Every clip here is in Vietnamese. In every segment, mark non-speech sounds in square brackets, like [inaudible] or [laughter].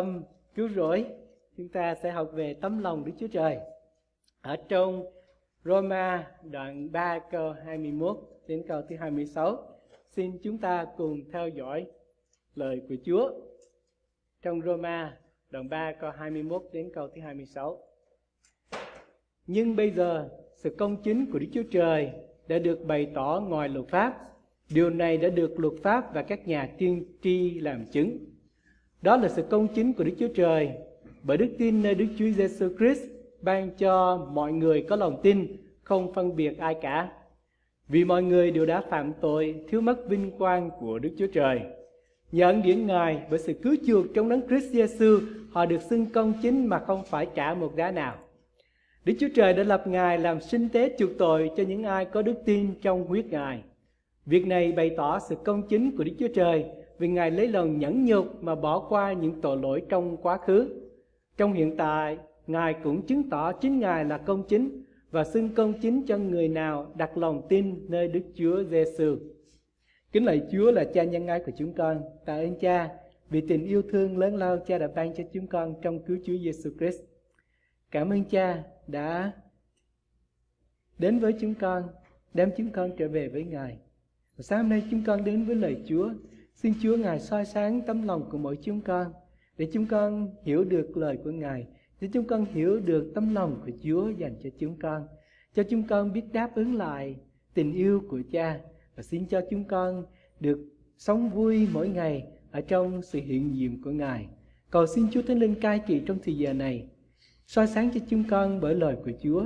tâm cứu rỗi chúng ta sẽ học về tấm lòng Đức Chúa Trời ở trong Roma đoạn 3 câu 21 đến câu thứ 26 xin chúng ta cùng theo dõi lời của Chúa trong Roma đoạn 3 câu 21 đến câu thứ 26 nhưng bây giờ sự công chính của Đức Chúa Trời đã được bày tỏ ngoài luật pháp điều này đã được luật pháp và các nhà tiên tri làm chứng đó là sự công chính của Đức Chúa Trời bởi đức tin nơi Đức Chúa Giêsu Christ ban cho mọi người có lòng tin, không phân biệt ai cả. Vì mọi người đều đã phạm tội, thiếu mất vinh quang của Đức Chúa Trời. Nhờ ân điển Ngài bởi sự cứu chuộc trong đấng Christ Giêsu, họ được xưng công chính mà không phải trả một giá nào. Đức Chúa Trời đã lập Ngài làm sinh tế chuộc tội cho những ai có đức tin trong huyết Ngài. Việc này bày tỏ sự công chính của Đức Chúa Trời vì Ngài lấy lòng nhẫn nhục mà bỏ qua những tội lỗi trong quá khứ. Trong hiện tại, Ngài cũng chứng tỏ chính Ngài là công chính và xưng công chính cho người nào đặt lòng tin nơi Đức Chúa Giêsu. Kính lạy Chúa là Cha nhân ái của chúng con, tạ ơn Cha vì tình yêu thương lớn lao Cha đã ban cho chúng con trong cứu Chúa Giêsu Christ. Cảm ơn Cha đã đến với chúng con, đem chúng con trở về với Ngài. Và sáng hôm nay chúng con đến với lời Chúa Xin Chúa Ngài soi sáng tấm lòng của mỗi chúng con để chúng con hiểu được lời của Ngài, để chúng con hiểu được tấm lòng của Chúa dành cho chúng con, cho chúng con biết đáp ứng lại tình yêu của Cha và xin cho chúng con được sống vui mỗi ngày ở trong sự hiện diện của Ngài. Cầu xin Chúa Thánh Linh cai trị trong thời giờ này, soi sáng cho chúng con bởi lời của Chúa,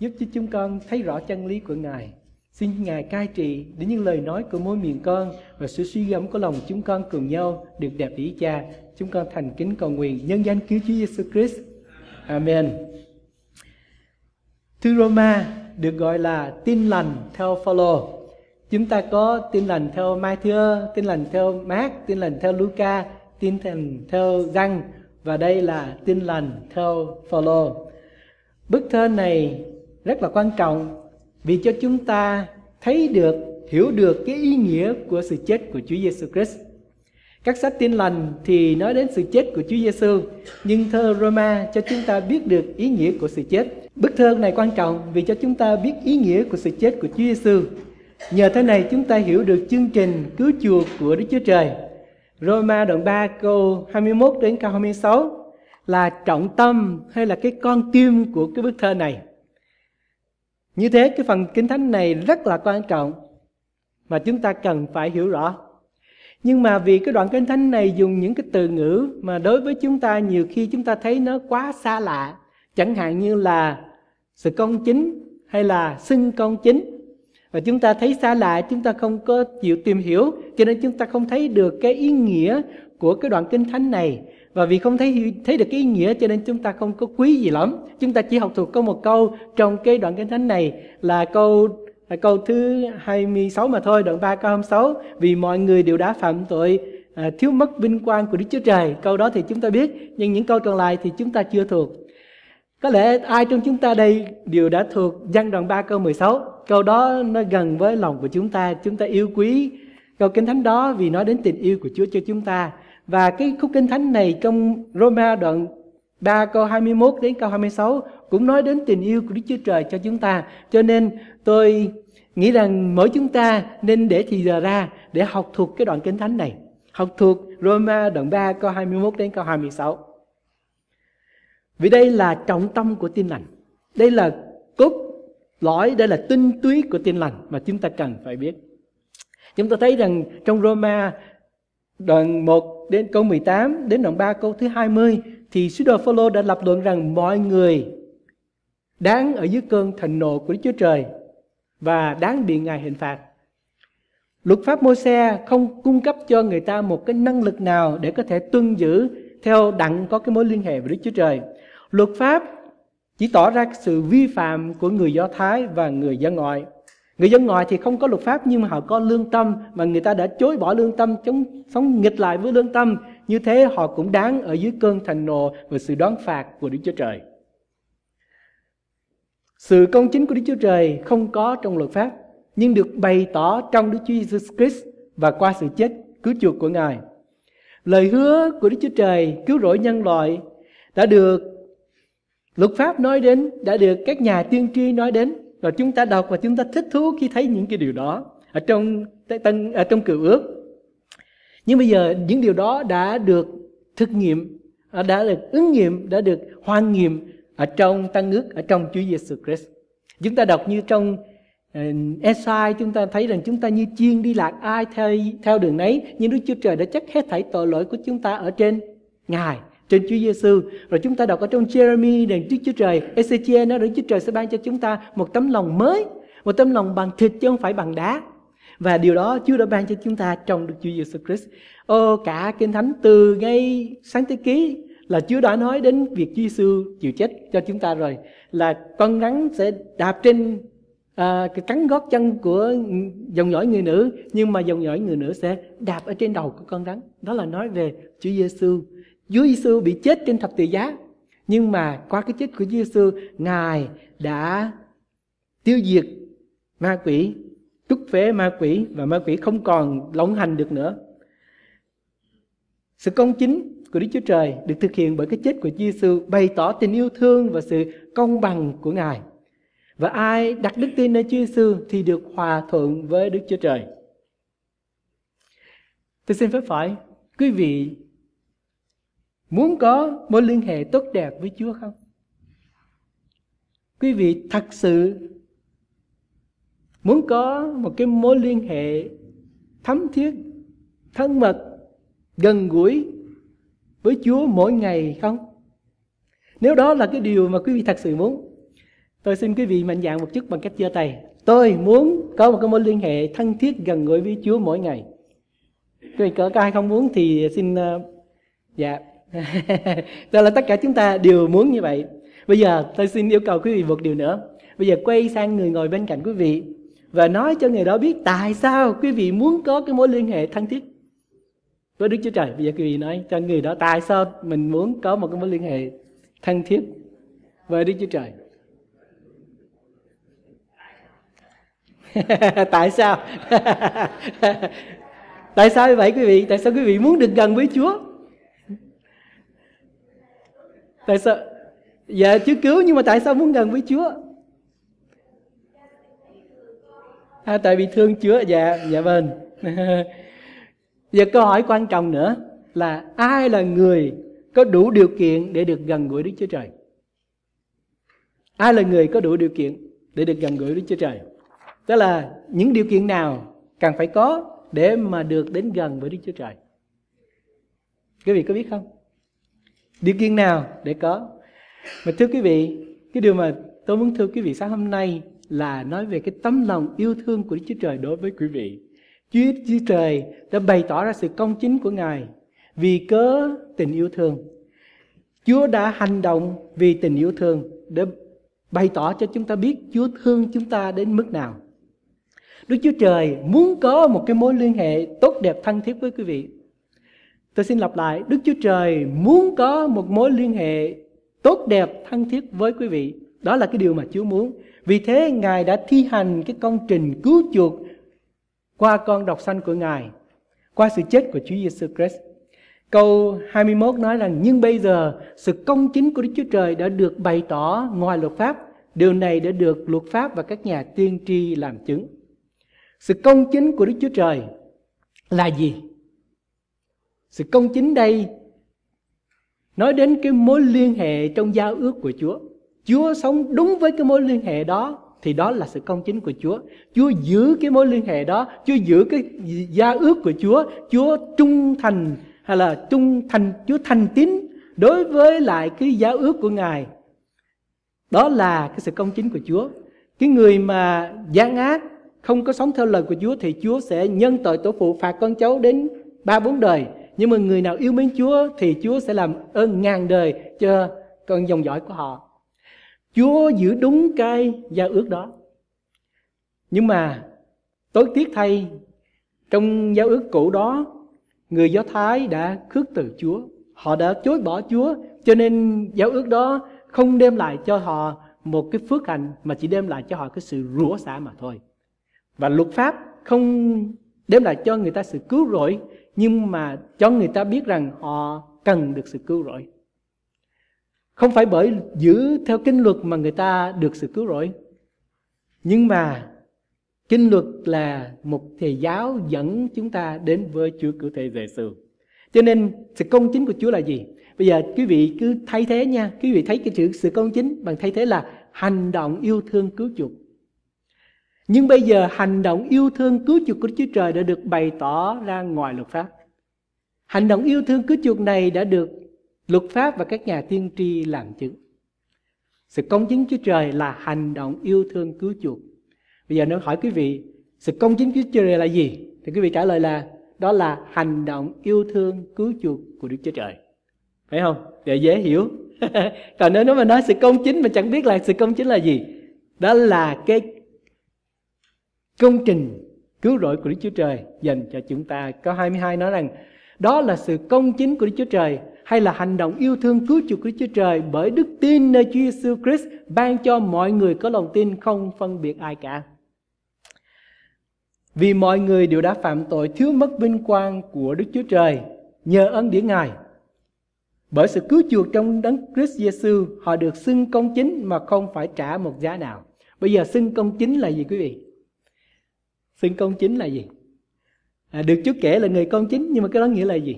giúp cho chúng con thấy rõ chân lý của Ngài Xin Ngài cai trị đến những lời nói của mỗi miệng con và sự suy gẫm của lòng chúng con cùng nhau được đẹp ý Cha. Chúng con thành kính cầu nguyện nhân danh cứu Chúa Giêsu Christ. Amen. Thư Roma được gọi là tin lành theo Phaolô. Chúng ta có tin lành theo Matthew, tin lành theo Mark, tin lành theo Luca, tin lành theo Giăng và đây là tin lành theo Phaolô. Bức thơ này rất là quan trọng vì cho chúng ta thấy được, hiểu được cái ý nghĩa của sự chết của Chúa Giêsu Christ. Các sách tin lành thì nói đến sự chết của Chúa Giêsu, nhưng thơ Roma cho chúng ta biết được ý nghĩa của sự chết. Bức thơ này quan trọng vì cho chúng ta biết ý nghĩa của sự chết của Chúa Giêsu. Nhờ thế này chúng ta hiểu được chương trình cứu chuộc của Đức Chúa Trời. Roma đoạn 3 câu 21 đến câu 26 là trọng tâm hay là cái con tim của cái bức thơ này. Như thế cái phần Kinh Thánh này rất là quan trọng mà chúng ta cần phải hiểu rõ. Nhưng mà vì cái đoạn Kinh Thánh này dùng những cái từ ngữ mà đối với chúng ta nhiều khi chúng ta thấy nó quá xa lạ, chẳng hạn như là sự công chính hay là xưng công chính và chúng ta thấy xa lạ chúng ta không có chịu tìm hiểu cho nên chúng ta không thấy được cái ý nghĩa của cái đoạn kinh thánh này và vì không thấy thấy được cái ý nghĩa cho nên chúng ta không có quý gì lắm chúng ta chỉ học thuộc có một câu trong cái đoạn kinh thánh này là câu là câu thứ 26 mà thôi đoạn 3 câu 26 vì mọi người đều đã phạm tội à, thiếu mất vinh quang của Đức Chúa Trời câu đó thì chúng ta biết nhưng những câu còn lại thì chúng ta chưa thuộc có lẽ ai trong chúng ta đây đều đã thuộc văn đoạn 3 câu 16 câu đó nó gần với lòng của chúng ta chúng ta yêu quý câu kinh thánh đó vì nói đến tình yêu của Chúa cho chúng ta và cái khúc kinh thánh này trong Roma đoạn 3 câu 21 đến câu 26 cũng nói đến tình yêu của Đức Chúa Trời cho chúng ta. Cho nên tôi nghĩ rằng mỗi chúng ta nên để thì giờ ra để học thuộc cái đoạn kinh thánh này. Học thuộc Roma đoạn 3 câu 21 đến câu 26. Vì đây là trọng tâm của tin lành. Đây là cốt lõi, đây là tinh túy của tin lành mà chúng ta cần phải biết. Chúng ta thấy rằng trong Roma đoạn 1 đến câu 18 đến đoạn 3 câu thứ 20 thì sứ đồ Phaolô đã lập luận rằng mọi người đáng ở dưới cơn thành nộ của Đức Chúa Trời và đáng bị Ngài hình phạt. Luật pháp Môi-se không cung cấp cho người ta một cái năng lực nào để có thể tuân giữ theo đặng có cái mối liên hệ với Đức Chúa Trời. Luật pháp chỉ tỏ ra sự vi phạm của người Do Thái và người dân ngoại. Người dân ngoài thì không có luật pháp nhưng mà họ có lương tâm mà người ta đã chối bỏ lương tâm chống sống nghịch lại với lương tâm. Như thế họ cũng đáng ở dưới cơn thành nộ và sự đoán phạt của Đức Chúa Trời. Sự công chính của Đức Chúa Trời không có trong luật pháp nhưng được bày tỏ trong Đức Chúa Jesus Christ và qua sự chết cứu chuộc của Ngài. Lời hứa của Đức Chúa Trời cứu rỗi nhân loại đã được luật pháp nói đến, đã được các nhà tiên tri nói đến và chúng ta đọc và chúng ta thích thú khi thấy những cái điều đó ở trong tân ở à, trong cựu ước nhưng bây giờ những điều đó đã được thực nghiệm à, đã được ứng nghiệm đã được hoàn nghiệm ở trong tăng ước ở trong Chúa Giêsu Christ chúng ta đọc như trong à, Esai chúng ta thấy rằng chúng ta như chiên đi lạc ai theo theo đường ấy nhưng Đức Chúa Trời đã chắc hết thảy tội lỗi của chúng ta ở trên Ngài trên Chúa Giêsu. Rồi chúng ta đọc ở trong Jeremy rằng Đức Chúa Trời, Ezechiel nói rằng Chúa Trời sẽ ban cho chúng ta một tấm lòng mới, một tấm lòng bằng thịt chứ không phải bằng đá. Và điều đó Chúa đã ban cho chúng ta trong Đức Chúa Giêsu Christ. Ô cả Kinh Thánh từ ngay sáng thế ký là Chúa đã nói đến việc Chúa Giêsu chịu chết cho chúng ta rồi là con rắn sẽ đạp trên à, cái cắn gót chân của dòng dõi người nữ nhưng mà dòng dõi người nữ sẽ đạp ở trên đầu của con rắn đó là nói về Chúa Giêsu Chúa Giêsu bị chết trên thập tự giá nhưng mà qua cái chết của Giêsu ngài đã tiêu diệt ma quỷ túc phế ma quỷ và ma quỷ không còn lộng hành được nữa sự công chính của Đức Chúa Trời được thực hiện bởi cái chết của Giêsu bày tỏ tình yêu thương và sự công bằng của Ngài. Và ai đặt đức tin nơi Chúa Giêsu thì được hòa thuận với Đức Chúa Trời. Tôi xin phép phải, quý vị muốn có mối liên hệ tốt đẹp với Chúa không? Quý vị thật sự muốn có một cái mối liên hệ thấm thiết, thân mật, gần gũi với Chúa mỗi ngày không? Nếu đó là cái điều mà quý vị thật sự muốn, tôi xin quý vị mạnh dạn một chút bằng cách giơ tay. Tôi muốn có một cái mối liên hệ thân thiết gần gũi với Chúa mỗi ngày. Quý vị có ai không muốn thì xin ờ, dạ đó là tất cả chúng ta đều muốn như vậy. Bây giờ tôi xin yêu cầu quý vị một điều nữa. Bây giờ quay sang người ngồi bên cạnh quý vị và nói cho người đó biết tại sao quý vị muốn có cái mối liên hệ thân thiết với Đức Chúa Trời. Bây giờ quý vị nói cho người đó tại sao mình muốn có một cái mối liên hệ thân thiết với Đức Chúa Trời. [laughs] tại sao? [laughs] tại sao vậy quý vị? Tại sao quý vị muốn được gần với Chúa? tại sao dạ Chúa cứu nhưng mà tại sao muốn gần với Chúa à, tại vì thương Chúa dạ dạ vâng giờ [laughs] câu hỏi quan trọng nữa là ai là người có đủ điều kiện để được gần gũi Đức Chúa Trời ai là người có đủ điều kiện để được gần gũi Đức Chúa Trời Tức là những điều kiện nào cần phải có để mà được đến gần với Đức Chúa Trời quý vị có biết không điều kiện nào để có mà thưa quý vị cái điều mà tôi muốn thưa quý vị sáng hôm nay là nói về cái tấm lòng yêu thương của Đức Chúa Trời đối với quý vị. Chúa Chúa Trời đã bày tỏ ra sự công chính của Ngài vì cớ tình yêu thương. Chúa đã hành động vì tình yêu thương để bày tỏ cho chúng ta biết Chúa thương chúng ta đến mức nào. Đức Chúa Trời muốn có một cái mối liên hệ tốt đẹp thân thiết với quý vị Tôi xin lặp lại, Đức Chúa Trời muốn có một mối liên hệ tốt đẹp, thân thiết với quý vị. Đó là cái điều mà Chúa muốn. Vì thế Ngài đã thi hành cái công trình cứu chuộc qua con độc sanh của Ngài, qua sự chết của Chúa Giêsu Christ. Câu 21 nói rằng nhưng bây giờ sự công chính của Đức Chúa Trời đã được bày tỏ ngoài luật pháp. Điều này đã được luật pháp và các nhà tiên tri làm chứng. Sự công chính của Đức Chúa Trời là gì? Sự công chính đây nói đến cái mối liên hệ trong giao ước của Chúa. Chúa sống đúng với cái mối liên hệ đó thì đó là sự công chính của Chúa. Chúa giữ cái mối liên hệ đó, Chúa giữ cái giao ước của Chúa, Chúa trung thành hay là trung thành, Chúa thành tín đối với lại cái giao ước của Ngài. Đó là cái sự công chính của Chúa. Cái người mà gian ác không có sống theo lời của Chúa thì Chúa sẽ nhân tội tổ phụ phạt con cháu đến ba bốn đời nhưng mà người nào yêu mến Chúa thì Chúa sẽ làm ơn ngàn đời cho con dòng dõi của họ. Chúa giữ đúng cái giao ước đó. Nhưng mà tối tiếc thay trong giao ước cũ đó người Do Thái đã khước từ Chúa. Họ đã chối bỏ Chúa cho nên giao ước đó không đem lại cho họ một cái phước hạnh mà chỉ đem lại cho họ cái sự rủa xả mà thôi. Và luật pháp không đem lại cho người ta sự cứu rỗi nhưng mà cho người ta biết rằng họ cần được sự cứu rỗi không phải bởi giữ theo kinh luật mà người ta được sự cứu rỗi nhưng mà kinh luật là một thầy giáo dẫn chúng ta đến với chúa cứu thế giê xu cho nên sự công chính của chúa là gì bây giờ quý vị cứ thay thế nha quý vị thấy cái chữ sự công chính bằng thay thế là hành động yêu thương cứu chuộc nhưng bây giờ hành động yêu thương cứu chuộc của Chúa Trời đã được bày tỏ ra ngoài luật pháp. Hành động yêu thương cứu chuộc này đã được luật pháp và các nhà tiên tri làm chứng. Sự công chính Chúa Trời là hành động yêu thương cứu chuộc. Bây giờ nếu hỏi quý vị, sự công chính Chúa Trời là gì? Thì quý vị trả lời là đó là hành động yêu thương cứu chuộc của Đức Chúa Trời. Phải không? Để dễ hiểu. [laughs] Còn nếu mà nói sự công chính mà chẳng biết là sự công chính là gì? Đó là cái công trình cứu rỗi của Đức Chúa Trời dành cho chúng ta. Câu 22 nói rằng đó là sự công chính của Đức Chúa Trời hay là hành động yêu thương cứu chuộc của Đức Chúa Trời bởi đức tin nơi Chúa Giêsu Christ ban cho mọi người có lòng tin không phân biệt ai cả. Vì mọi người đều đã phạm tội thiếu mất vinh quang của Đức Chúa Trời nhờ ân điển Ngài. Bởi sự cứu chuộc trong đấng Christ Giêsu, họ được xưng công chính mà không phải trả một giá nào. Bây giờ xưng công chính là gì quý vị? xưng con chính là gì à, được chúa kể là người con chính nhưng mà cái đó nghĩa là gì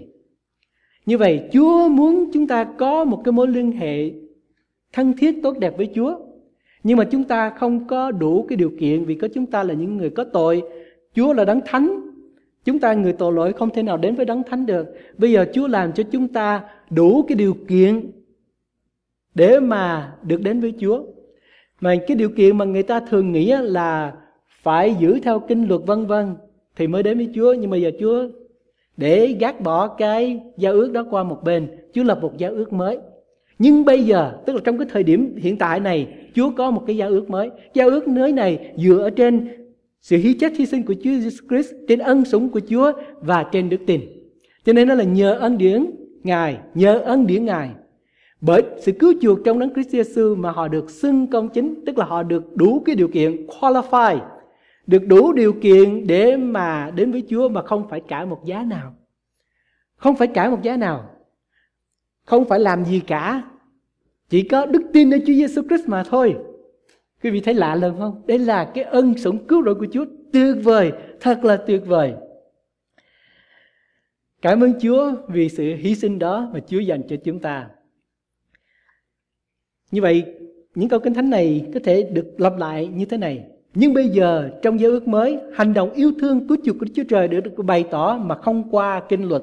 như vậy chúa muốn chúng ta có một cái mối liên hệ thân thiết tốt đẹp với chúa nhưng mà chúng ta không có đủ cái điều kiện vì có chúng ta là những người có tội chúa là đấng thánh chúng ta người tội lỗi không thể nào đến với đấng thánh được bây giờ chúa làm cho chúng ta đủ cái điều kiện để mà được đến với chúa mà cái điều kiện mà người ta thường nghĩ là phải giữ theo kinh luật vân vân thì mới đến với Chúa nhưng mà giờ Chúa để gác bỏ cái giao ước đó qua một bên Chúa lập một giao ước mới nhưng bây giờ tức là trong cái thời điểm hiện tại này Chúa có một cái giao ước mới giao ước mới này dựa trên sự hy chết hy sinh của Chúa Jesus Christ trên ân sủng của Chúa và trên đức tin cho nên nó là nhờ ân điển Ngài nhờ ân điển Ngài bởi sự cứu chuộc trong đấng Christ Jesus mà họ được xưng công chính tức là họ được đủ cái điều kiện qualify được đủ điều kiện để mà đến với Chúa mà không phải trả một giá nào. Không phải trả một giá nào. Không phải làm gì cả. Chỉ có đức tin nơi Chúa Giêsu Christ mà thôi. Quý vị thấy lạ lần không? Đây là cái ân sủng cứu rỗi của Chúa tuyệt vời, thật là tuyệt vời. Cảm ơn Chúa vì sự hy sinh đó mà Chúa dành cho chúng ta. Như vậy, những câu kinh thánh này có thể được lặp lại như thế này. Nhưng bây giờ trong giao ước mới, hành động yêu thương cứu chuộc của Chúa Trời được bày tỏ mà không qua kinh luật.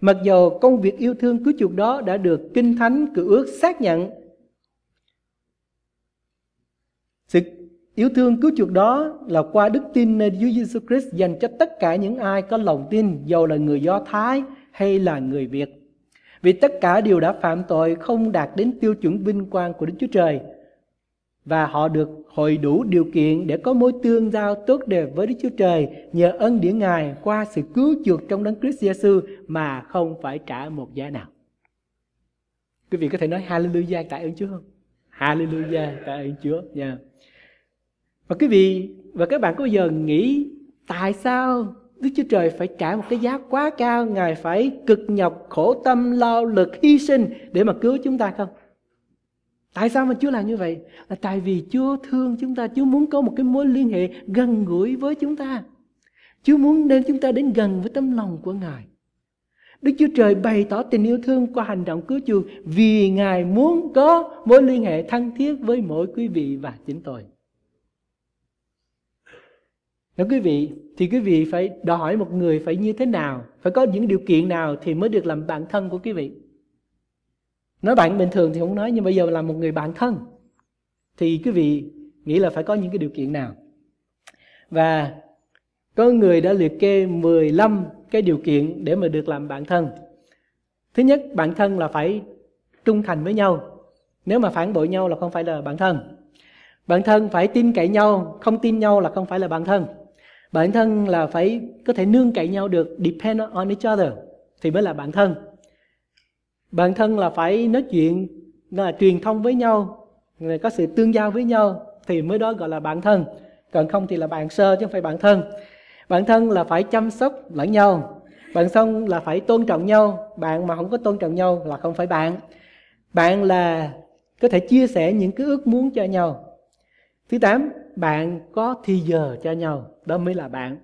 Mặc dù công việc yêu thương cứu chuộc đó đã được kinh thánh cử ước xác nhận. Sự yêu thương cứu chuộc đó là qua đức tin nơi Chúa Giêsu Christ dành cho tất cả những ai có lòng tin, dù là người Do Thái hay là người Việt. Vì tất cả đều đã phạm tội không đạt đến tiêu chuẩn vinh quang của Đức Chúa Trời – và họ được hội đủ điều kiện để có mối tương giao tốt đẹp với Đức Chúa Trời nhờ ân điển Ngài qua sự cứu chuộc trong Đấng Christ Giêsu mà không phải trả một giá nào. Quý vị có thể nói hallelujah tại ơn Chúa không? Hallelujah tại ơn Chúa nha. Yeah. Và quý vị và các bạn có bao giờ nghĩ tại sao Đức Chúa Trời phải trả một cái giá quá cao, Ngài phải cực nhọc, khổ tâm, lao lực, hy sinh để mà cứu chúng ta không? Tại sao mà Chúa làm như vậy? Là tại vì Chúa thương chúng ta, Chúa muốn có một cái mối liên hệ gần gũi với chúng ta. Chúa muốn đem chúng ta đến gần với tấm lòng của Ngài. Đức Chúa Trời bày tỏ tình yêu thương qua hành động cứu chuộc vì Ngài muốn có mối liên hệ thân thiết với mỗi quý vị và chính tôi. Nếu quý vị thì quý vị phải đòi hỏi một người phải như thế nào, phải có những điều kiện nào thì mới được làm bạn thân của quý vị nói bạn bình thường thì không nói nhưng bây giờ là một người bạn thân thì quý vị nghĩ là phải có những cái điều kiện nào và có người đã liệt kê 15 cái điều kiện để mà được làm bạn thân thứ nhất bạn thân là phải trung thành với nhau nếu mà phản bội nhau là không phải là bạn thân bạn thân phải tin cậy nhau không tin nhau là không phải là bạn thân bạn thân là phải có thể nương cậy nhau được depend on each other thì mới là bạn thân bản thân là phải nói chuyện là truyền thông với nhau có sự tương giao với nhau thì mới đó gọi là bạn thân còn không thì là bạn sơ chứ không phải bạn thân bạn thân là phải chăm sóc lẫn nhau bạn xong là phải tôn trọng nhau bạn mà không có tôn trọng nhau là không phải bạn bạn là có thể chia sẻ những cái ước muốn cho nhau thứ tám bạn có thì giờ cho nhau đó mới là bạn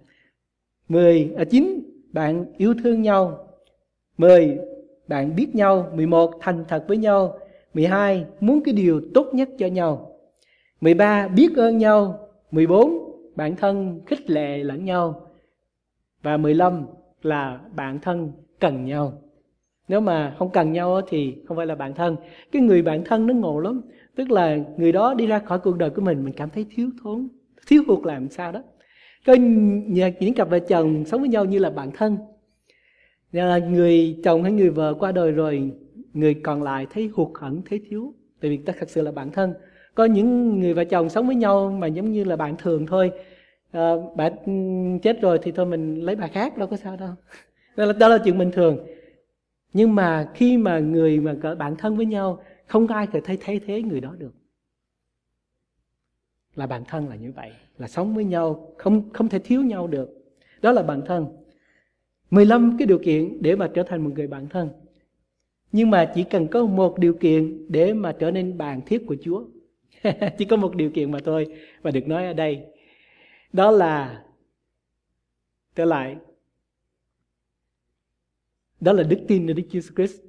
mười à, chín bạn yêu thương nhau mười bạn biết nhau. 11. Thành thật với nhau. 12. Muốn cái điều tốt nhất cho nhau. 13. Biết ơn nhau. 14. Bạn thân khích lệ lẫn nhau. Và 15 là bạn thân cần nhau. Nếu mà không cần nhau thì không phải là bạn thân. Cái người bạn thân nó ngộ lắm. Tức là người đó đi ra khỏi cuộc đời của mình, mình cảm thấy thiếu thốn, thiếu hụt làm sao đó. Có những cặp vợ chồng sống với nhau như là bạn thân nên dạ, là người chồng hay người vợ qua đời rồi, người còn lại thấy hụt hẫn thấy thiếu. Tại vì ta thật sự là bản thân. Có những người vợ chồng sống với nhau mà giống như là bạn thường thôi. À, bà chết rồi thì thôi mình lấy bà khác, đâu có sao đâu. Nên [laughs] là đó là chuyện bình thường. Nhưng mà khi mà người mà cỡ bản thân với nhau, không ai có thể thay thế người đó được. Là bản thân là như vậy, là sống với nhau, không không thể thiếu nhau được. Đó là bản thân 15 cái điều kiện để mà trở thành một người bạn thân. Nhưng mà chỉ cần có một điều kiện để mà trở nên bạn thiết của Chúa. [laughs] chỉ có một điều kiện mà thôi và được nói ở đây. Đó là trở lại đó là đức tin nơi Đức Chúa Christ.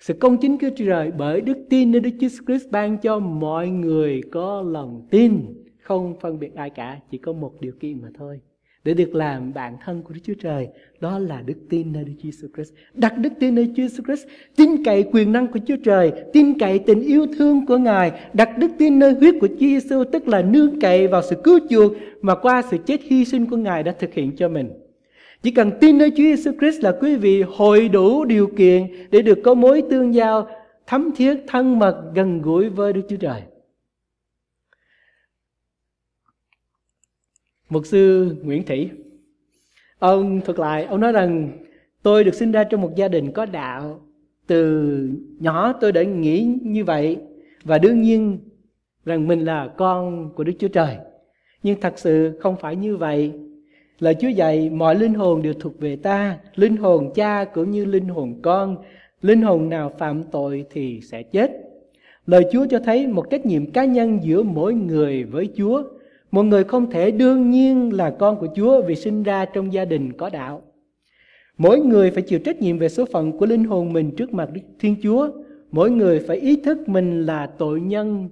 Sự công chính của Trời bởi đức tin nơi Đức Chúa Christ ban cho mọi người có lòng tin, không phân biệt ai cả, chỉ có một điều kiện mà thôi để được làm bạn thân của Đức Chúa Trời đó là đức tin nơi Đức Jesus Christ đặt đức tin nơi Giêsu Christ tin cậy quyền năng của Chúa Trời tin cậy tình yêu thương của Ngài đặt đức tin nơi huyết của Chúa Giêsu tức là nương cậy vào sự cứu chuộc mà qua sự chết hy sinh của Ngài đã thực hiện cho mình chỉ cần tin nơi Chúa Jesus Christ là quý vị hội đủ điều kiện để được có mối tương giao thấm thiết thân mật gần gũi với Đức Chúa Trời mục sư Nguyễn Thị. Ông thuật lại, ông nói rằng tôi được sinh ra trong một gia đình có đạo. Từ nhỏ tôi đã nghĩ như vậy và đương nhiên rằng mình là con của Đức Chúa Trời. Nhưng thật sự không phải như vậy. Lời Chúa dạy mọi linh hồn đều thuộc về ta, linh hồn cha cũng như linh hồn con, linh hồn nào phạm tội thì sẽ chết. Lời Chúa cho thấy một trách nhiệm cá nhân giữa mỗi người với Chúa một người không thể đương nhiên là con của Chúa vì sinh ra trong gia đình có đạo. Mỗi người phải chịu trách nhiệm về số phận của linh hồn mình trước mặt Thiên Chúa. Mỗi người phải ý thức mình là tội nhân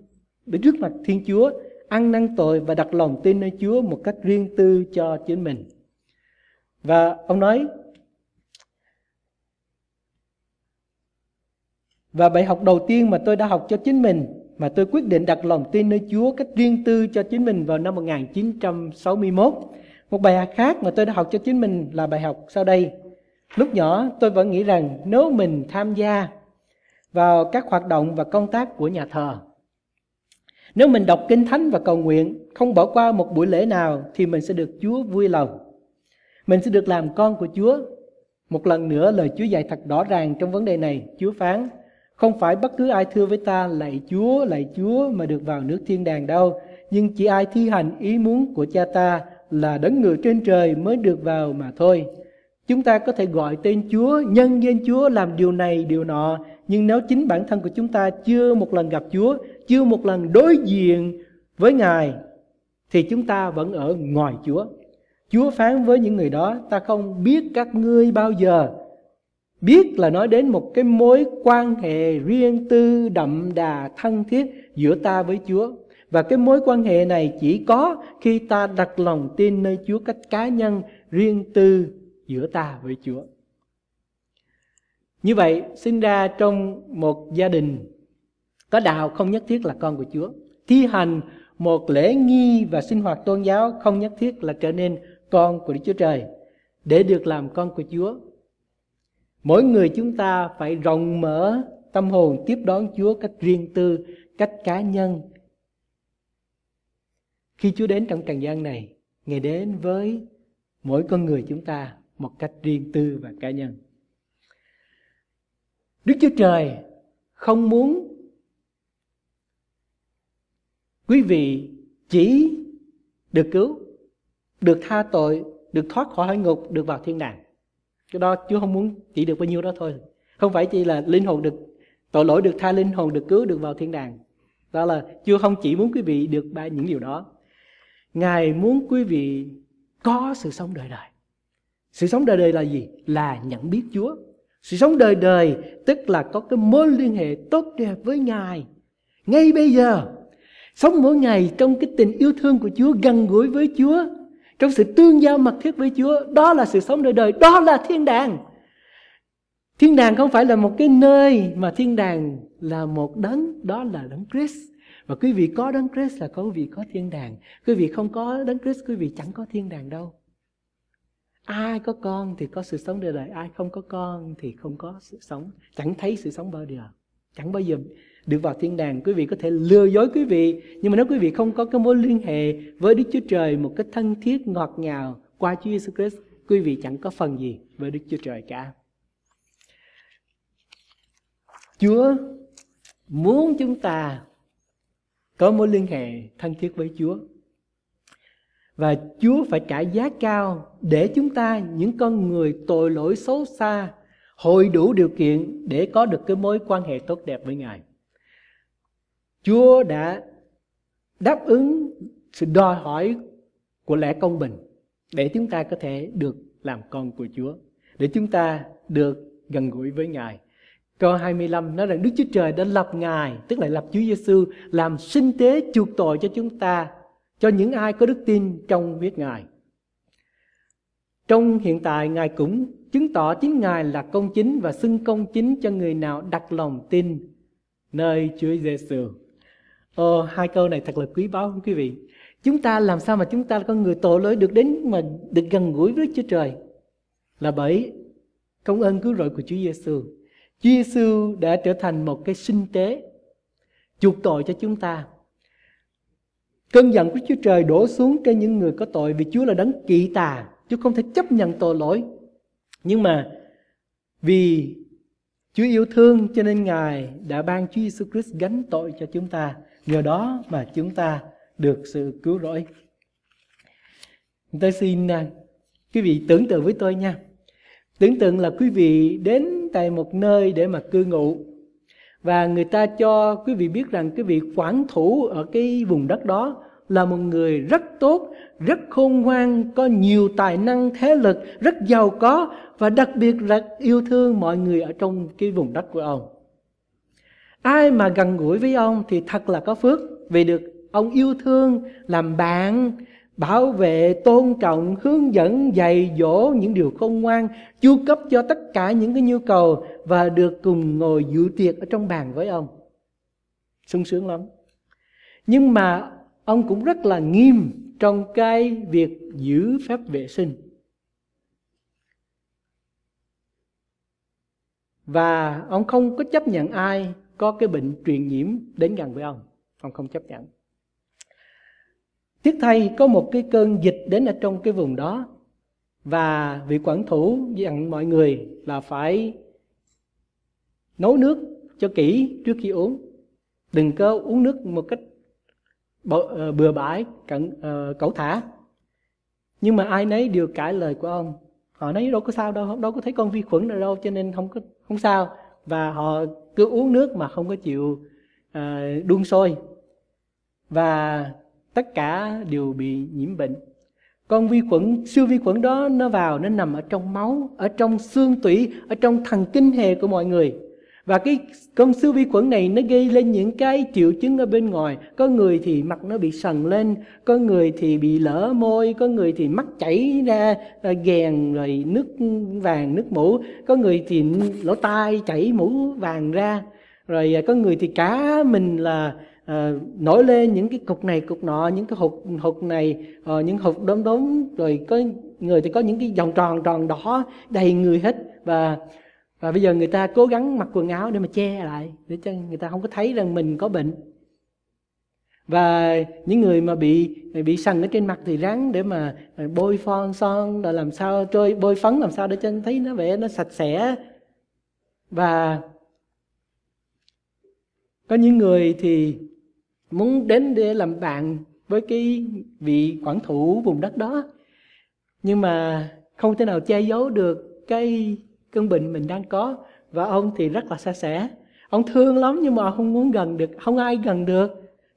trước mặt Thiên Chúa, ăn năn tội và đặt lòng tin nơi Chúa một cách riêng tư cho chính mình. Và ông nói, và bài học đầu tiên mà tôi đã học cho chính mình mà tôi quyết định đặt lòng tin nơi Chúa cách riêng tư cho chính mình vào năm 1961. Một bài học khác mà tôi đã học cho chính mình là bài học sau đây. Lúc nhỏ tôi vẫn nghĩ rằng nếu mình tham gia vào các hoạt động và công tác của nhà thờ, nếu mình đọc kinh thánh và cầu nguyện, không bỏ qua một buổi lễ nào thì mình sẽ được Chúa vui lòng. Mình sẽ được làm con của Chúa. Một lần nữa lời Chúa dạy thật rõ ràng trong vấn đề này, Chúa phán không phải bất cứ ai thưa với ta lạy Chúa, lạy Chúa mà được vào nước thiên đàng đâu, nhưng chỉ ai thi hành ý muốn của cha ta là đấng người trên trời mới được vào mà thôi. Chúng ta có thể gọi tên Chúa, nhân danh Chúa làm điều này, điều nọ, nhưng nếu chính bản thân của chúng ta chưa một lần gặp Chúa, chưa một lần đối diện với Ngài, thì chúng ta vẫn ở ngoài Chúa. Chúa phán với những người đó, ta không biết các ngươi bao giờ, biết là nói đến một cái mối quan hệ riêng tư đậm đà thân thiết giữa ta với Chúa và cái mối quan hệ này chỉ có khi ta đặt lòng tin nơi Chúa cách cá nhân riêng tư giữa ta với Chúa như vậy sinh ra trong một gia đình có đạo không nhất thiết là con của Chúa thi hành một lễ nghi và sinh hoạt tôn giáo không nhất thiết là trở nên con của Đức Chúa Trời để được làm con của Chúa mỗi người chúng ta phải rộng mở tâm hồn tiếp đón Chúa cách riêng tư, cách cá nhân. Khi Chúa đến trong trần gian này, Ngài đến với mỗi con người chúng ta một cách riêng tư và cá nhân. Đức Chúa Trời không muốn quý vị chỉ được cứu, được tha tội, được thoát khỏi hỏa ngục, được vào thiên đàng cái đó Chúa không muốn chỉ được bao nhiêu đó thôi không phải chỉ là linh hồn được tội lỗi được tha linh hồn được cứu được vào thiên đàng đó là Chúa không chỉ muốn quý vị được ba những điều đó Ngài muốn quý vị có sự sống đời đời sự sống đời đời là gì là nhận biết Chúa sự sống đời đời tức là có cái mối liên hệ tốt đẹp với Ngài ngay bây giờ sống mỗi ngày trong cái tình yêu thương của Chúa gần gũi với Chúa trong sự tương giao mật thiết với Chúa đó là sự sống đời đời đó là thiên đàng thiên đàng không phải là một cái nơi mà thiên đàng là một đấng đó là đấng Christ và quý vị có đấng Christ là quý vị có thiên đàng quý vị không có đấng Christ quý vị chẳng có thiên đàng đâu ai có con thì có sự sống đời đời ai không có con thì không có sự sống chẳng thấy sự sống bao giờ chẳng bao giờ được vào thiên đàng quý vị có thể lừa dối quý vị nhưng mà nếu quý vị không có cái mối liên hệ với Đức Chúa Trời một cái thân thiết ngọt ngào qua Chúa Jesus Christ quý vị chẳng có phần gì với Đức Chúa Trời cả Chúa muốn chúng ta có mối liên hệ thân thiết với Chúa và Chúa phải trả giá cao để chúng ta những con người tội lỗi xấu xa hội đủ điều kiện để có được cái mối quan hệ tốt đẹp với Ngài. Chúa đã đáp ứng sự đòi hỏi của lẽ công bình để chúng ta có thể được làm con của Chúa, để chúng ta được gần gũi với Ngài. Câu 25 nói rằng Đức Chúa Trời đã lập Ngài, tức là lập Chúa Giêsu làm sinh tế chuộc tội cho chúng ta, cho những ai có đức tin trong huyết Ngài. Trong hiện tại Ngài cũng chứng tỏ chính Ngài là công chính và xưng công chính cho người nào đặt lòng tin nơi Chúa Giêsu. Ồ, ờ, hai câu này thật là quý báu quý vị. Chúng ta làm sao mà chúng ta con người tội lỗi được đến mà được gần gũi với Chúa Trời là bởi công ơn cứu rỗi của Chúa Giêsu. Chúa Giêsu đã trở thành một cái sinh tế chuộc tội cho chúng ta. Cơn giận của Chúa Trời đổ xuống trên những người có tội vì Chúa là đấng kỵ tà, Chúa không thể chấp nhận tội lỗi. Nhưng mà vì Chúa yêu thương cho nên Ngài đã ban Chúa Giêsu Christ gánh tội cho chúng ta. Nhờ đó mà chúng ta được sự cứu rỗi. Tôi xin à, quý vị tưởng tượng với tôi nha. Tưởng tượng là quý vị đến tại một nơi để mà cư ngụ và người ta cho quý vị biết rằng quý vị quản thủ ở cái vùng đất đó là một người rất tốt, rất khôn ngoan, có nhiều tài năng, thế lực, rất giàu có và đặc biệt là yêu thương mọi người ở trong cái vùng đất của ông ai mà gần gũi với ông thì thật là có phước vì được ông yêu thương làm bạn bảo vệ tôn trọng hướng dẫn dạy dỗ những điều khôn ngoan chu cấp cho tất cả những cái nhu cầu và được cùng ngồi dự tiệc ở trong bàn với ông sung sướng lắm nhưng mà ông cũng rất là nghiêm trong cái việc giữ phép vệ sinh và ông không có chấp nhận ai có cái bệnh truyền nhiễm đến gần với ông ông không chấp nhận tiếc thay có một cái cơn dịch đến ở trong cái vùng đó và vị quản thủ dặn mọi người là phải nấu nước cho kỹ trước khi uống đừng có uống nước một cách ờ, bừa bãi cẩn ờ, cẩu thả nhưng mà ai nấy đều cãi lời của ông họ nói đâu có sao đâu đâu có thấy con vi khuẩn nào đâu cho nên không có không sao và họ cứ uống nước mà không có chịu à, đun sôi và tất cả đều bị nhiễm bệnh con vi khuẩn siêu vi khuẩn đó nó vào nó nằm ở trong máu ở trong xương tủy ở trong thần kinh hệ của mọi người và cái con siêu vi khuẩn này nó gây lên những cái triệu chứng ở bên ngoài. Có người thì mặt nó bị sần lên, có người thì bị lỡ môi, có người thì mắt chảy ra à, gèn rồi nước vàng, nước mũ, có người thì lỗ tai chảy mũ vàng ra. Rồi à, có người thì cá mình là à, nổi lên những cái cục này cục nọ những cái hột hột này à, những hột đốm đốm rồi có người thì có những cái vòng tròn tròn đỏ đầy người hết và và bây giờ người ta cố gắng mặc quần áo để mà che lại để cho người ta không có thấy rằng mình có bệnh và những người mà bị bị sần ở trên mặt thì ráng để mà bôi phon son rồi làm sao trôi bôi phấn làm sao để cho thấy nó vẻ nó sạch sẽ và có những người thì muốn đến để làm bạn với cái vị quản thủ vùng đất đó nhưng mà không thể nào che giấu được cái cơn bệnh mình đang có và ông thì rất là xa xẻ ông thương lắm nhưng mà không muốn gần được không ai gần được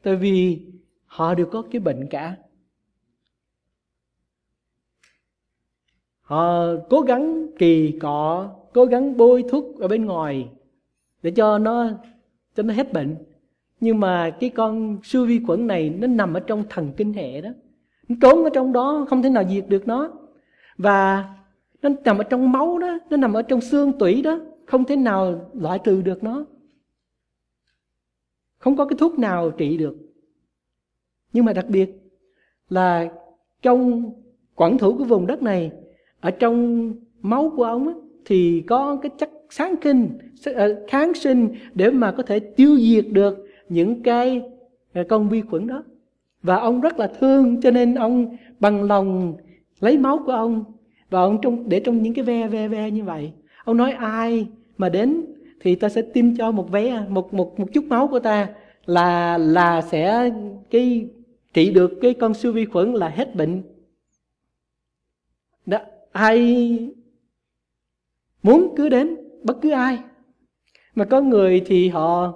tại vì họ đều có cái bệnh cả họ cố gắng kỳ cọ cố gắng bôi thuốc ở bên ngoài để cho nó cho nó hết bệnh nhưng mà cái con siêu vi khuẩn này nó nằm ở trong thần kinh hệ đó nó trốn ở trong đó không thể nào diệt được nó và nó nằm ở trong máu đó nó nằm ở trong xương tủy đó không thể nào loại trừ được nó không có cái thuốc nào trị được nhưng mà đặc biệt là trong quản thủ của vùng đất này ở trong máu của ông ấy, thì có cái chất sáng kinh ờ, kháng sinh để mà có thể tiêu diệt được những cái ờ, con vi khuẩn đó và ông rất là thương cho nên ông bằng lòng lấy máu của ông và ông trong để trong những cái ve ve ve như vậy ông nói ai mà đến thì ta sẽ tiêm cho một vé một một một chút máu của ta là là sẽ cái trị được cái con siêu vi khuẩn là hết bệnh đó ai muốn cứ đến bất cứ ai mà có người thì họ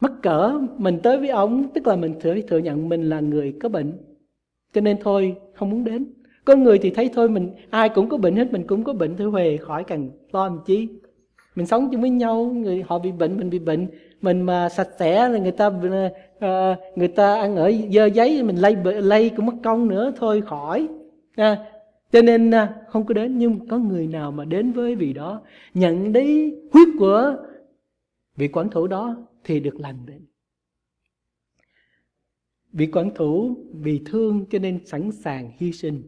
mắc cỡ mình tới với ông tức là mình thừa thừa nhận mình là người có bệnh cho nên thôi không muốn đến con người thì thấy thôi mình ai cũng có bệnh hết mình cũng có bệnh thôi huề khỏi cần lo làm chi mình sống chung với nhau người họ bị bệnh mình bị bệnh mình mà sạch sẽ là người ta ờ, ờ, người ta ăn ở dơ giấy mình lây lây cũng mất công nữa thôi khỏi à, cho nên à, không có đến nhưng có người nào mà đến với vị đó nhận lấy huyết của vị quản thủ đó thì được lành bệnh vị quản thủ vì thương cho nên sẵn sàng hy sinh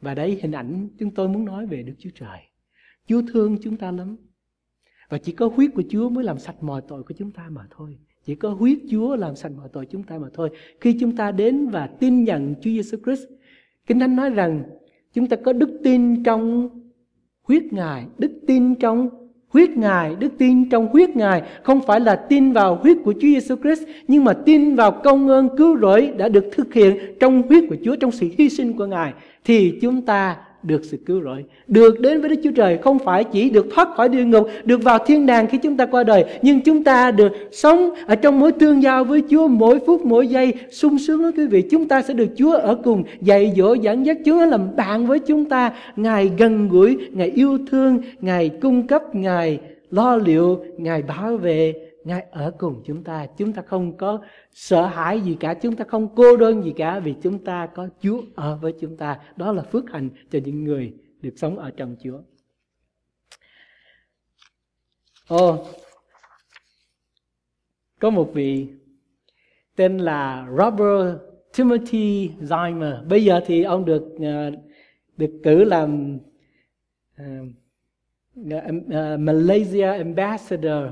và đây hình ảnh chúng tôi muốn nói về Đức Chúa Trời. Chúa thương chúng ta lắm. Và chỉ có huyết của Chúa mới làm sạch mọi tội của chúng ta mà thôi. Chỉ có huyết Chúa làm sạch mọi tội chúng ta mà thôi. Khi chúng ta đến và tin nhận Chúa Giêsu Christ, Kinh Thánh nói rằng chúng ta có đức tin trong huyết Ngài, đức tin trong huyết Ngài, đức tin trong huyết Ngài không phải là tin vào huyết của Chúa Giêsu Christ, nhưng mà tin vào công ơn cứu rỗi đã được thực hiện trong huyết của Chúa trong sự hy sinh của Ngài thì chúng ta được sự cứu rỗi, được đến với Đức Chúa Trời không phải chỉ được thoát khỏi địa ngục, được vào thiên đàng khi chúng ta qua đời, nhưng chúng ta được sống ở trong mối tương giao với Chúa mỗi phút mỗi giây sung sướng với quý vị. Chúng ta sẽ được Chúa ở cùng dạy dỗ dẫn dắt Chúa làm bạn với chúng ta, Ngài gần gũi, Ngài yêu thương, Ngài cung cấp, Ngài lo liệu, Ngài bảo vệ, Ngài ở cùng chúng ta, chúng ta không có sợ hãi gì cả, chúng ta không cô đơn gì cả vì chúng ta có Chúa ở với chúng ta. Đó là phước hạnh cho những người được sống ở trong Chúa. Ồ, oh, có một vị tên là Robert Timothy Zimmer. Bây giờ thì ông được ờ, được cử làm uh, Malaysia Ambassador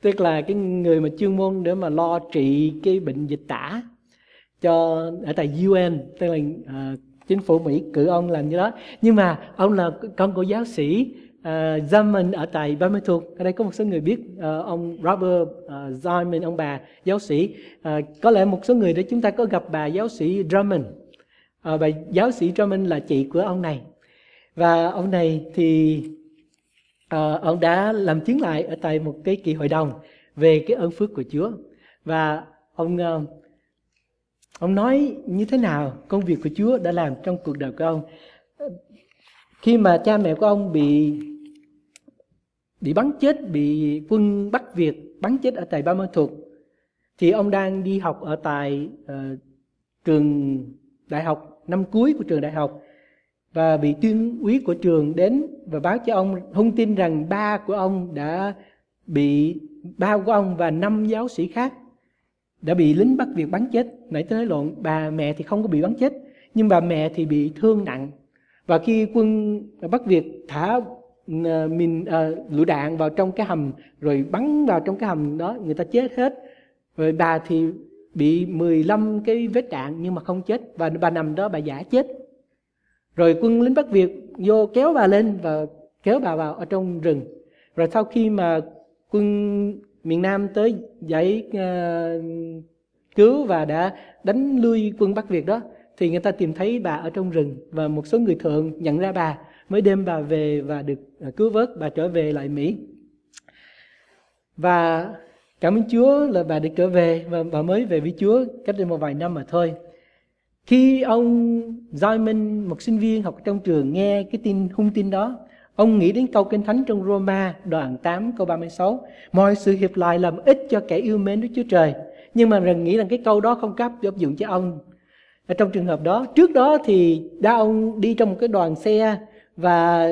tức là cái người mà chuyên môn để mà lo trị cái bệnh dịch tả cho ở tại UN tức là uh, chính phủ Mỹ cử ông làm như đó nhưng mà ông là con của giáo sĩ uh, ở tại Ba Mê Thuộc ở đây có một số người biết uh, ông Robert uh, Zaman ông bà giáo sĩ uh, có lẽ một số người đó chúng ta có gặp bà giáo sĩ Drummond uh, bà giáo sĩ Drummond là chị của ông này và ông này thì uh, ông đã làm chứng lại ở tại một cái kỳ hội đồng về cái ơn phước của Chúa và ông uh, ông nói như thế nào công việc của Chúa đã làm trong cuộc đời của ông khi mà cha mẹ của ông bị bị bắn chết bị quân Bắc Việt bắn chết ở tại Ba Mơ Thuột thì ông đang đi học ở tại uh, trường đại học năm cuối của trường đại học và vị tuyên úy của trường đến và báo cho ông thông tin rằng ba của ông đã bị ba của ông và năm giáo sĩ khác đã bị lính bắt việc bắn chết nãy tôi nói lộn bà mẹ thì không có bị bắn chết nhưng bà mẹ thì bị thương nặng và khi quân bắt việc thả ờ, mình à, lựu đạn vào trong cái hầm rồi bắn vào trong cái hầm đó người ta chết hết rồi bà thì bị 15 cái vết đạn nhưng mà không chết và bà nằm đó bà giả chết rồi quân lính Bắc Việt vô kéo bà lên và kéo bà vào ở trong rừng rồi sau khi mà quân miền Nam tới giải uh, cứu và đã đánh lui quân Bắc Việt đó thì người ta tìm thấy bà ở trong rừng và một số người thượng nhận ra bà mới đem bà về và được ờ, cứu vớt bà trở về lại Mỹ và cảm ơn Chúa là bà được trở về và bà mới về với Chúa cách đây một vài năm mà thôi khi ông Diamond một sinh viên học trong trường nghe cái tin hung tin đó ông nghĩ đến câu kinh thánh trong Roma đoạn 8 câu 36 mọi sự hiệp lại làm ích cho kẻ yêu mến Đức Chúa Trời nhưng mà rằng nghĩ rằng cái câu đó không cấp áp dụng cho ông ở trong trường hợp đó trước đó thì đã ông đi trong một cái đoàn xe và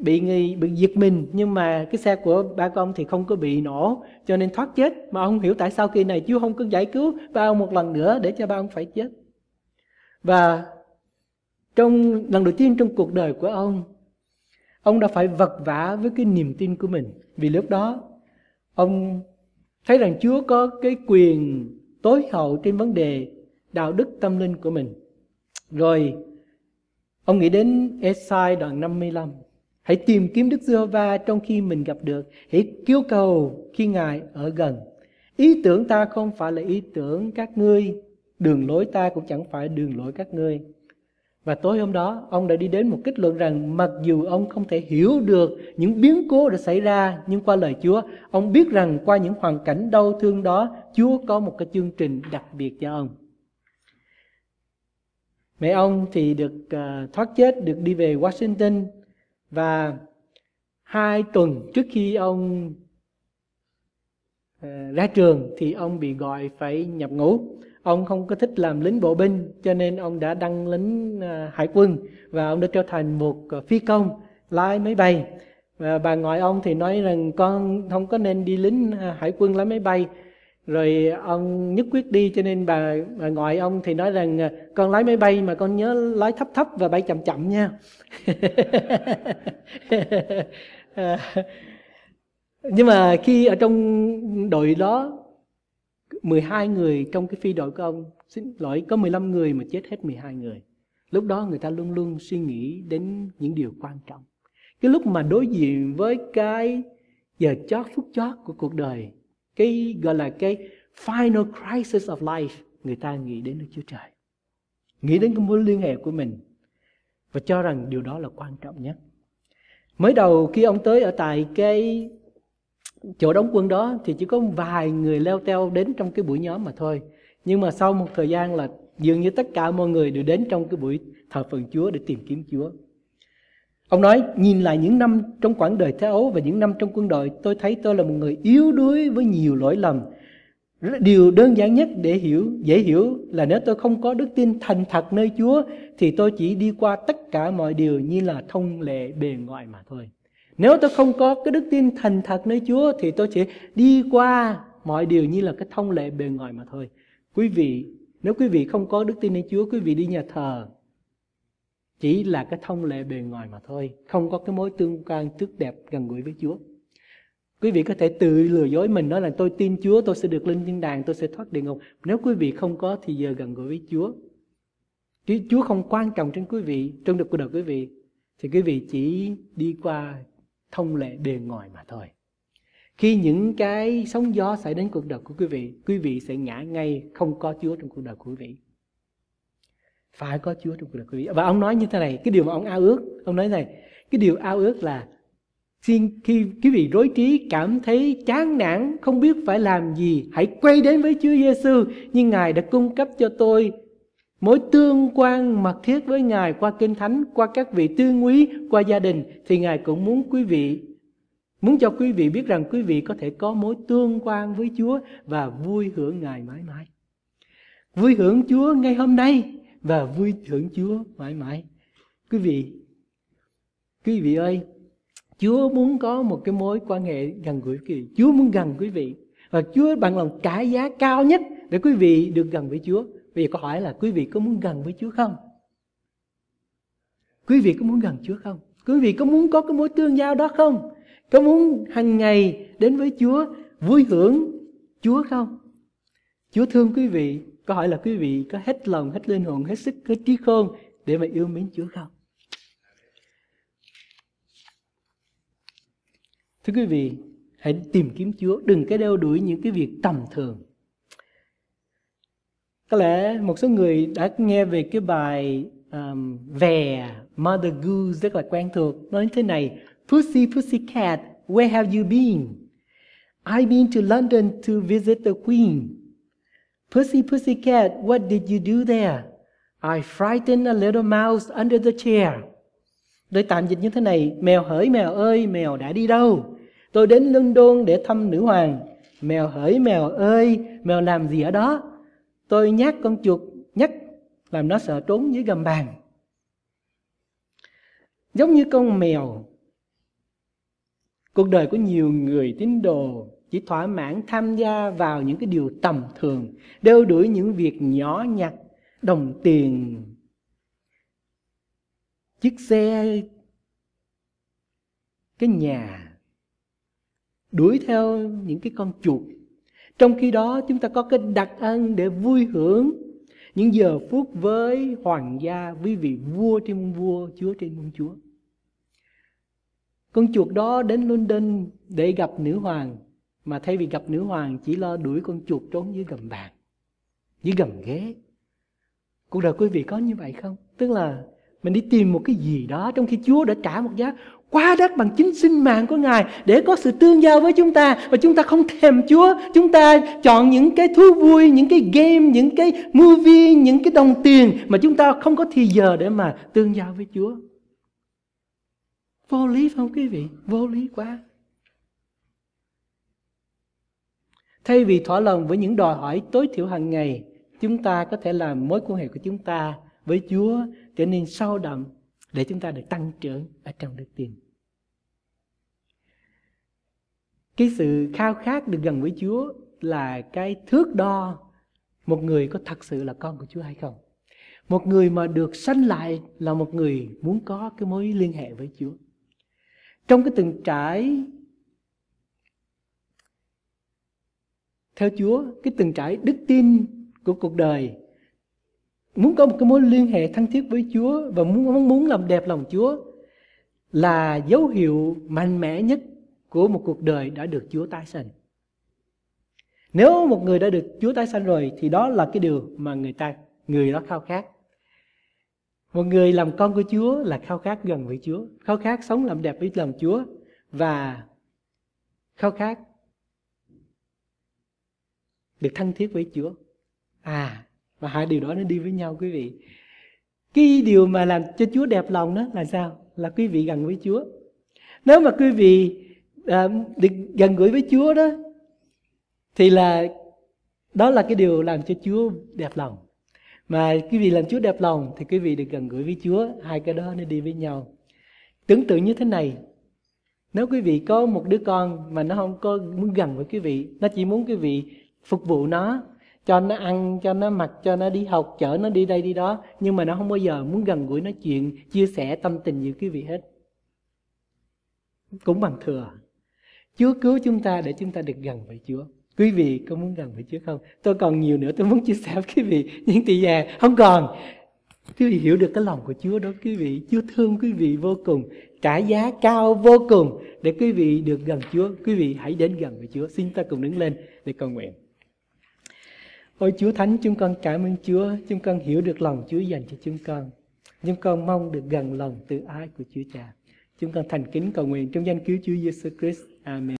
bị người bị giật mình nhưng mà cái xe của ba con thì không có bị nổ cho nên thoát chết mà ông hiểu tại sao kỳ này chưa không có giải cứu ba ông một lần nữa để cho ba ông phải chết và trong lần đầu tiên trong cuộc đời của ông, ông đã phải vật vã với cái niềm tin của mình. Vì lúc đó, ông thấy rằng Chúa có cái quyền tối hậu trên vấn đề đạo đức tâm linh của mình. Rồi, ông nghĩ đến Esai đoạn 55. Hãy tìm kiếm Đức Giê-hô-va trong khi mình gặp được. Hãy kêu cầu khi Ngài ở gần. Ý tưởng ta không phải là ý tưởng các ngươi đường lối ta cũng chẳng phải đường lối các ngươi và tối hôm đó ông đã đi đến một kết luận rằng mặc dù ông không thể hiểu được những biến cố đã xảy ra nhưng qua lời Chúa ông biết rằng qua những hoàn cảnh đau thương đó Chúa có một cái chương trình đặc biệt cho ông. Mẹ ông thì được uh, thoát chết, được đi về Washington và hai tuần trước khi ông uh, ra trường thì ông bị gọi phải nhập ngũ ông không có thích làm lính bộ binh cho nên ông đã đăng lính à, hải quân và ông đã trở thành một à, phi công lái máy bay và bà ngoại ông thì nói rằng con không có nên đi lính à, hải quân lái máy bay rồi ông nhất quyết đi cho nên bà, bà ngoại ông thì nói rằng con lái máy bay mà con nhớ lái thấp thấp và bay chậm chậm nha [laughs] nhưng mà khi ở trong đội đó 12 người trong cái phi đội của ông xin lỗi có 15 người mà chết hết 12 người lúc đó người ta luôn luôn suy nghĩ đến những điều quan trọng cái lúc mà đối diện với cái giờ chót phút chót của cuộc đời cái gọi là cái final crisis of life người ta nghĩ đến Đức Chúa Trời nghĩ đến cái mối liên hệ của mình và cho rằng điều đó là quan trọng nhất mới đầu khi ông tới ở tại cái chỗ đóng quân đó thì chỉ có vài người leo teo đến trong cái buổi nhóm mà thôi nhưng mà sau một thời gian là dường như tất cả mọi người đều đến trong cái buổi thờ phần Chúa để tìm kiếm Chúa ông nói nhìn lại những năm trong quãng đời Thái Ấu và những năm trong quân đội tôi thấy tôi là một người yếu đuối với nhiều lỗi lầm điều đơn giản nhất để hiểu dễ hiểu là nếu tôi không có đức tin thành thật nơi Chúa thì tôi chỉ đi qua tất cả mọi điều như là thông lệ bề ngoại mà thôi nếu tôi không có cái đức tin thành thật nơi Chúa thì tôi chỉ đi qua mọi điều như là cái thông lệ bề ngoài mà thôi. Quý vị, nếu quý vị không có đức tin nơi Chúa, quý vị đi nhà thờ chỉ là cái thông lệ bề ngoài mà thôi, không có cái mối tương quan tốt đẹp gần gũi với Chúa. Quý vị có thể tự lừa dối mình nói là tôi tin Chúa, tôi sẽ được lên thiên đàng, tôi sẽ thoát địa ngục. Nếu quý vị không có thì giờ gần gũi với Chúa. Chúa không quan trọng trên quý vị, trong cuộc đời quý vị thì quý vị chỉ đi qua thông lệ bề ngoài mà thôi khi những cái sóng gió xảy đến cuộc đời của quý vị quý vị sẽ ngã ngay không có chúa trong cuộc đời của quý vị phải có chúa trong cuộc đời của quý vị và ông nói như thế này cái điều mà ông ao ước ông nói này cái điều ao ước là xin khi quý vị rối trí cảm thấy chán nản không biết phải làm gì hãy quay đến với chúa giêsu nhưng ngài đã cung cấp cho tôi mối tương quan mật thiết với Ngài qua Kinh Thánh, qua các vị tương quý, qua gia đình thì Ngài cũng muốn quý vị muốn cho quý vị biết rằng quý vị có thể có mối tương quan với Chúa và vui hưởng Ngài mãi mãi. Vui hưởng Chúa ngay hôm nay và vui hưởng Chúa mãi mãi. Quý vị, quý vị ơi, Chúa muốn có một cái mối quan hệ gần gũi kỳ Chúa muốn gần quý vị. Và Chúa bằng lòng trả giá cao nhất để quý vị được gần với Chúa. Bây giờ câu hỏi là quý vị có muốn gần với Chúa không? Quý vị có muốn gần Chúa không? Quý vị có muốn có cái mối tương giao đó không? Có muốn hàng ngày đến với Chúa vui hưởng Chúa không? Chúa thương quý vị. Câu hỏi là quý vị có hết lòng, hết linh hồn, hết sức, hết trí khôn để mà yêu mến Chúa không? Thưa quý vị, hãy tìm kiếm Chúa, đừng cái đeo đuổi những cái việc tầm thường có lẽ một số người đã nghe về cái bài um, về Mother Goose rất là quen thuộc nói như thế này Pussy Pussy Cat where have you been I've been to London to visit the Queen Pussy Pussy Cat what did you do there I frightened a little mouse under the chair Tôi tạm dịch như thế này Mèo hỡi mèo ơi mèo đã đi đâu Tôi đến London để thăm nữ hoàng Mèo hỡi mèo ơi mèo làm gì ở đó tôi nhát con chuột nhắc làm nó sợ trốn dưới gầm bàn giống như con mèo cuộc đời của nhiều người tín đồ chỉ thỏa mãn tham gia vào những cái điều tầm thường đeo đuổi những việc nhỏ nhặt đồng tiền chiếc xe cái nhà đuổi theo những cái con chuột trong khi đó chúng ta có cái đặc ân để vui hưởng những giờ phút với hoàng gia, với vị vua trên mông vua, chúa trên mông chúa. Con chuột đó đến London để gặp nữ hoàng, mà thay vì gặp nữ hoàng chỉ lo đuổi con chuột trốn dưới gầm bàn, dưới gầm ghế. Cuộc đời quý vị có như vậy không? Tức là mình đi tìm một cái gì đó trong khi Chúa đã trả một giá quá đắt bằng chính sinh mạng của Ngài để có sự tương giao với chúng ta và chúng ta không thèm Chúa chúng ta chọn những cái thú vui những cái game những cái movie những cái đồng tiền mà chúng ta không có thì giờ để mà tương giao với Chúa vô lý không quý vị vô lý quá thay vì thỏa lòng với những đòi hỏi tối thiểu hàng ngày chúng ta có thể làm mối quan hệ của chúng ta với Chúa trở nên sâu đậm để chúng ta được tăng trưởng ở trong đức tin cái sự khao khát được gần với Chúa là cái thước đo một người có thật sự là con của Chúa hay không một người mà được sanh lại là một người muốn có cái mối liên hệ với Chúa trong cái từng trải theo Chúa cái từng trải đức tin của cuộc đời muốn có một cái mối liên hệ thân thiết với Chúa và muốn muốn làm đẹp lòng Chúa là dấu hiệu mạnh mẽ nhất của một cuộc đời đã được Chúa tái sinh. Nếu một người đã được Chúa tái sinh rồi thì đó là cái điều mà người ta người đó khao khát. Một người làm con của Chúa là khao khát gần với Chúa, khao khát sống làm đẹp với lòng Chúa và khao khát được thân thiết với Chúa. À, và hai điều đó nó đi với nhau quý vị cái điều mà làm cho Chúa đẹp lòng đó là sao là quý vị gần với Chúa nếu mà quý vị à, được gần gũi với Chúa đó thì là đó là cái điều làm cho Chúa đẹp lòng mà quý vị làm Chúa đẹp lòng thì quý vị được gần gũi với Chúa hai cái đó nó đi với nhau tưởng tượng như thế này nếu quý vị có một đứa con mà nó không có muốn gần với quý vị nó chỉ muốn quý vị phục vụ nó cho nó ăn cho nó mặc cho nó đi học chở nó đi đây đi đó nhưng mà nó không bao giờ muốn gần gũi nói chuyện chia sẻ tâm tình với quý vị hết cũng bằng thừa Chúa cứu chúng ta để chúng ta được gần với Chúa quý vị có muốn gần với Chúa không tôi còn nhiều nữa tôi muốn chia sẻ với quý vị nhưng tỷ già không còn quý vị hiểu được cái lòng của Chúa đó quý vị Chúa thương quý vị vô cùng trả giá cao vô cùng để quý vị được gần Chúa quý vị hãy đến gần với Chúa xin ta cùng đứng lên để cầu nguyện Ôi Chúa Thánh, chúng con cảm ơn Chúa, chúng con hiểu được lòng Chúa dành cho chúng con. Chúng con mong được gần lòng từ ái của Chúa Cha. Chúng con thành kính cầu nguyện trong danh cứu Chúa Giêsu Christ. Amen.